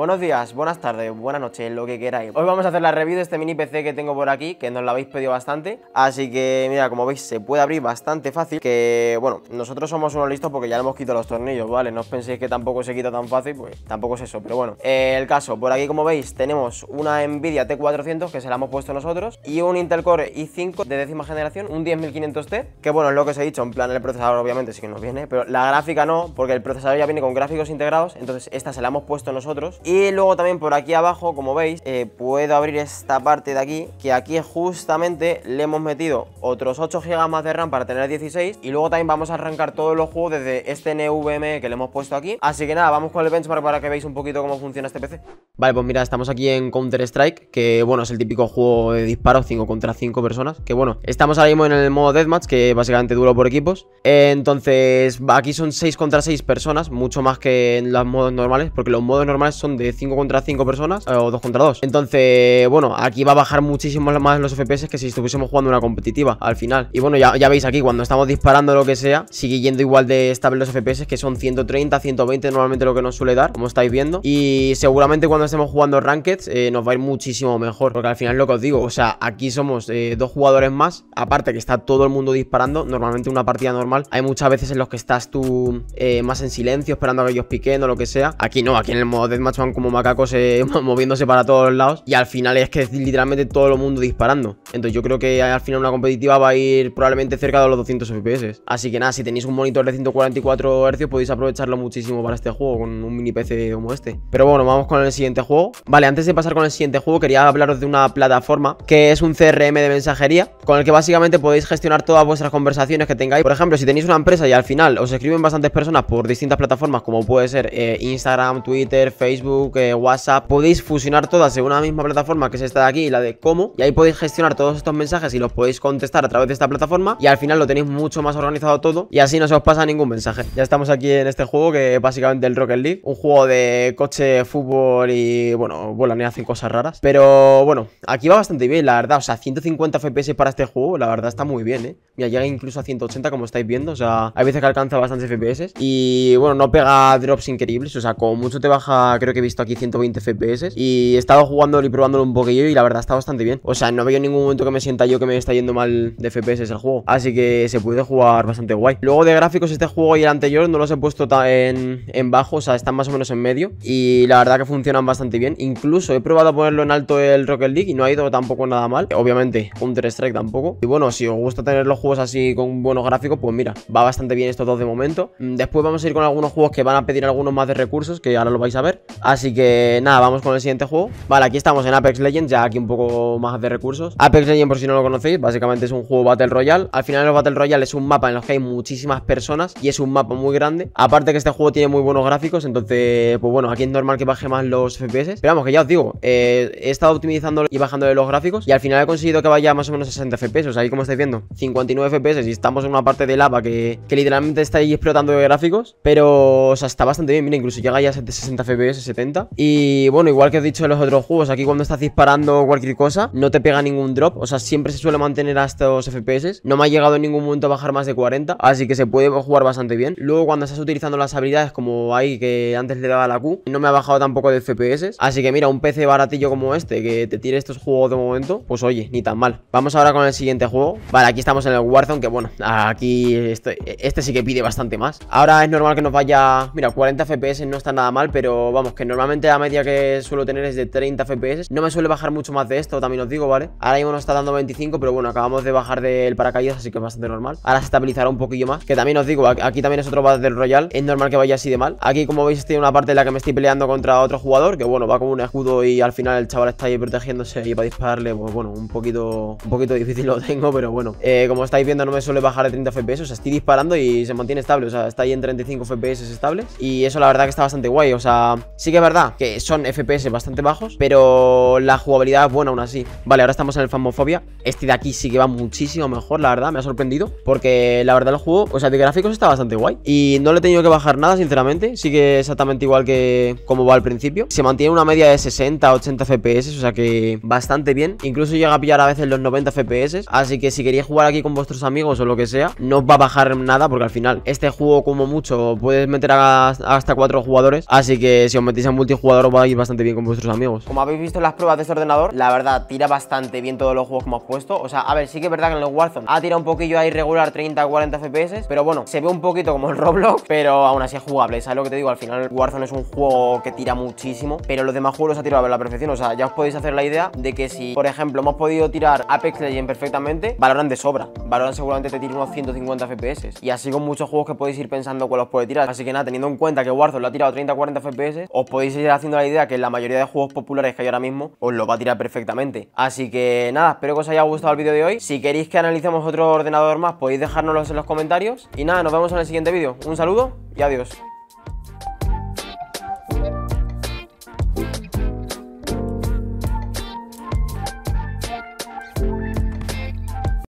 Buenos días, buenas tardes, buenas noches, lo que queráis. Hoy vamos a hacer la review de este mini PC que tengo por aquí, que nos lo habéis pedido bastante. Así que, mira, como veis, se puede abrir bastante fácil. Que, bueno, nosotros somos unos listos porque ya le hemos quitado los tornillos, ¿vale? No os penséis que tampoco se quita tan fácil, pues tampoco es eso, pero bueno. Eh, el caso, por aquí, como veis, tenemos una Nvidia T400 que se la hemos puesto nosotros y un Intel Core i5 de décima generación, un 10500T, que, bueno, es lo que os he dicho, en plan el procesador obviamente sí que nos viene, pero la gráfica no, porque el procesador ya viene con gráficos integrados, entonces esta se la hemos puesto nosotros y luego también por aquí abajo, como veis, eh, puedo abrir esta parte de aquí, que aquí justamente le hemos metido otros 8 GB más de RAM para tener 16. Y luego también vamos a arrancar todos los juegos desde este NVMe que le hemos puesto aquí. Así que nada, vamos con el benchmark para que veáis un poquito cómo funciona este PC. Vale, pues mira, estamos aquí en Counter-Strike, que bueno, es el típico juego de disparos 5 contra 5 personas. Que bueno, estamos ahora mismo en el modo Deathmatch, que básicamente duro por equipos. Entonces, aquí son 6 contra 6 personas, mucho más que en los modos normales, porque los modos normales son de 5 contra 5 personas eh, o 2 contra 2. Entonces, bueno, aquí va a bajar muchísimo más los FPS que si estuviésemos jugando una competitiva al final. Y bueno, ya, ya veis aquí, cuando estamos disparando lo que sea, sigue yendo igual de estable los FPS, que son 130, 120 normalmente lo que nos suele dar, como estáis viendo. Y seguramente cuando estemos jugando Ranked eh, nos va a ir muchísimo mejor, porque al final lo que os digo, o sea, aquí somos eh, dos jugadores más, aparte que está todo el mundo disparando, normalmente una partida normal, hay muchas veces en los que estás tú más en silencio, esperando a que ellos piquen o lo que sea. Aquí no, aquí en el modo Deathmatch son como macacos eh, moviéndose para todos lados. Y al final es que es literalmente todo el mundo disparando. Entonces yo creo que al final una competitiva va a ir probablemente cerca de los 200 FPS. Así que nada, si tenéis un monitor de 144 Hz podéis aprovecharlo muchísimo para este juego con un mini PC como este. Pero bueno, vamos con el siguiente juego. Vale, antes de pasar con el siguiente juego quería hablaros de una plataforma que es un CRM de mensajería con el que básicamente podéis gestionar todas vuestras conversaciones que tengáis. Por ejemplo, si tenéis una empresa y al final os escriben bastantes personas por distintas plataformas, como puede ser eh, Instagram, Twitter, Facebook, eh, WhatsApp, podéis fusionar todas en una misma plataforma que es esta de aquí, la de cómo, y ahí podéis gestionar todos estos mensajes y los podéis contestar a través de esta plataforma y al final lo tenéis mucho más organizado todo y así no se os pasa ningún mensaje. Ya estamos aquí en este juego que es básicamente el Rocket League, un juego de coche, fútbol y bueno, y hacen cosas raras, pero bueno, aquí va bastante bien, la verdad, o sea, 150 FPS para este este juego, la verdad está muy bien, ¿eh? Mira, llega incluso a 180 como estáis viendo, o sea, hay veces que alcanza bastantes FPS y bueno, no pega drops increíbles, o sea, como mucho te baja, creo que he visto aquí 120 FPS y he estado jugándolo y probándolo un poquillo y la verdad está bastante bien. O sea, no veo ningún momento que me sienta yo que me está yendo mal de FPS el juego, así que se puede jugar bastante guay. Luego de gráficos este juego y el anterior no los he puesto en, en bajo, o sea, están más o menos en medio y la verdad que funcionan bastante bien. Incluso he probado a ponerlo en alto el Rocket League y no ha ido tampoco nada mal. Obviamente, un 3 strike tampoco. Y bueno, si os gusta tener los juegos así con buenos gráficos, pues mira, va bastante bien estos dos de momento. Mm, después vamos a ir con algunos juegos que van a pedir algunos más de recursos, que ahora lo vais a ver. Así que nada, vamos con el siguiente juego. Vale, aquí estamos en Apex Legends, ya aquí un poco más de recursos. Apex Legends, por si no lo conocéis, básicamente es un juego Battle Royale. Al final el Battle Royale es un mapa en el que hay muchísimas personas y es un mapa muy grande. Aparte que este juego tiene muy buenos gráficos, entonces, pues bueno, aquí es normal que baje más los FPS. Pero vamos, que ya os digo, eh, he estado optimizando y bajándole los gráficos y al final he conseguido que vaya más o menos a 60 o FPS. Ahí como estáis viendo, 59 FPS y estamos en una parte de lava que, literalmente está ahí explotando de gráficos. Pero, o sea, está bastante bien. Mira, incluso llega ya a 60 FPS, 70. Y bueno, igual que he dicho en los otros juegos, aquí cuando estás disparando cualquier cosa, no te pega ningún drop. O sea, siempre se suele mantener a estos FPS. No me ha llegado en ningún momento a bajar más de 40. Así que se puede jugar bastante bien. Luego, cuando estás utilizando las habilidades como ahí que antes le daba la Q, no me ha bajado tampoco de FPS. Así que mira, un PC baratillo como este que te tire estos juegos de momento, pues oye, ni tan mal. Vamos ahora con el siguiente juego Vale, aquí estamos en el Warzone Que bueno, aquí este, este sí que pide bastante más Ahora es normal que nos vaya... Mira, 40 FPS no está nada mal Pero vamos, que normalmente la media que suelo tener es de 30 FPS No me suele bajar mucho más de esto, también os digo, ¿vale? Ahora mismo nos está dando 25 Pero bueno, acabamos de bajar del paracaídas Así que es bastante normal Ahora se estabilizará un poquillo más Que también os digo, aquí también es otro Battle Royale Es normal que vaya así de mal Aquí como veis estoy en una parte en la que me estoy peleando contra otro jugador Que bueno, va con un escudo y al final el chaval está ahí protegiéndose Y para dispararle, pues bueno, un poquito, un poquito difícil lo tengo, pero bueno. Eh, como estáis viendo, no me suele bajar de 30 FPS. O sea, estoy disparando y se mantiene estable. O sea, está ahí en 35 FPS estables. Y eso la verdad que está bastante guay. O sea, sí que es verdad que son FPS bastante bajos, pero la jugabilidad es buena aún así. Vale, ahora estamos en el Famofobia. Este de aquí sí que va muchísimo mejor, la verdad. Me ha sorprendido. Porque la verdad el juego, o sea, de gráficos está bastante guay. Y no le he tenido que bajar nada, sinceramente. Sigue exactamente igual que como va al principio. Se mantiene una media de 60, 80 FPS. O sea que bastante bien. Incluso llega a pillar a veces los 90 FPS Así que si queréis jugar aquí con vuestros amigos o lo que sea No os va a bajar nada porque al final Este juego como mucho puedes meter hasta cuatro jugadores Así que si os metéis en multijugador os va a ir bastante bien con vuestros amigos Como habéis visto en las pruebas de este ordenador La verdad tira bastante bien todos los juegos que hemos puesto O sea, a ver, sí que es verdad que en el Warzone Ha tirado un poquillo ahí regular 30, 40 FPS Pero bueno, se ve un poquito como el Roblox Pero aún así es jugable, ¿sabes lo que te digo? Al final Warzone es un juego que tira muchísimo Pero los demás juegos los ha tirado a la perfección O sea, ya os podéis hacer la idea de que si, por ejemplo, hemos podido tirar Apex Legends perfectamente, valoran de sobra. Valoran seguramente te tira unos 150 FPS. Y así con muchos juegos que podéis ir pensando cuál os puede tirar. Así que nada, teniendo en cuenta que Warzone lo ha tirado 30-40 FPS, os podéis ir haciendo la idea que la mayoría de juegos populares que hay ahora mismo os lo va a tirar perfectamente. Así que nada, espero que os haya gustado el vídeo de hoy. Si queréis que analicemos otro ordenador más, podéis dejárnoslo en los comentarios. Y nada, nos vemos en el siguiente vídeo. Un saludo y adiós.